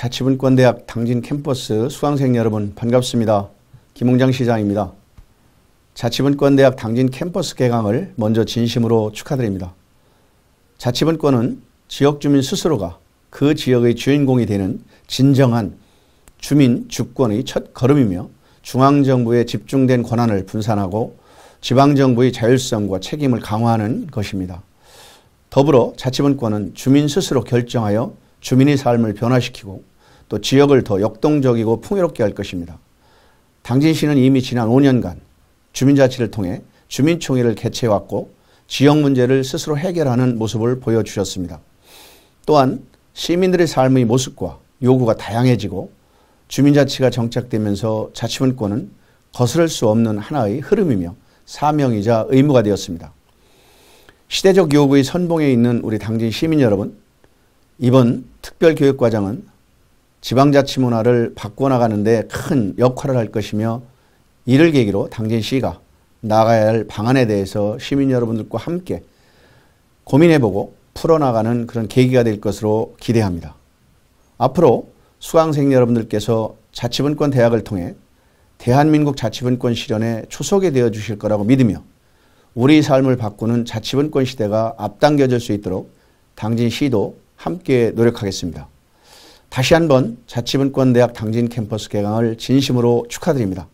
자치분권대학 당진 캠퍼스 수강생 여러분 반갑습니다. 김웅장 시장입니다. 자치분권대학 당진 캠퍼스 개강을 먼저 진심으로 축하드립니다. 자치분권은 지역 주민 스스로가 그 지역의 주인공이 되는 진정한 주민 주권의 첫 걸음이며 중앙정부에 집중된 권한을 분산하고 지방정부의 자율성과 책임을 강화하는 것입니다. 더불어 자치분권은 주민 스스로 결정하여 주민의 삶을 변화시키고 또 지역을 더 역동적이고 풍요롭게 할 것입니다. 당진시는 이미 지난 5년간 주민자치를 통해 주민총회를 개최해왔고 지역 문제를 스스로 해결하는 모습을 보여주셨습니다. 또한 시민들의 삶의 모습과 요구가 다양해지고 주민자치가 정착되면서 자치분권은 거스를 수 없는 하나의 흐름이며 사명이자 의무가 되었습니다. 시대적 요구의 선봉에 있는 우리 당진 시민 여러분, 이번 특별교육과정은 지방자치 문화를 바꿔나가는데 큰 역할을 할 것이며 이를 계기로 당진 시가 나가야 할 방안에 대해서 시민 여러분들과 함께 고민해보고 풀어나가는 그런 계기가 될 것으로 기대합니다. 앞으로 수강생 여러분들께서 자치분권 대학을 통해 대한민국 자치분권 실현에 초석이 되어 주실 거라고 믿으며 우리 삶을 바꾸는 자치분권 시대가 앞당겨질 수 있도록 당진 시도 함께 노력하겠습니다. 다시 한번 자치분권 대학 당진 캠퍼스 개강을 진심으로 축하드립니다.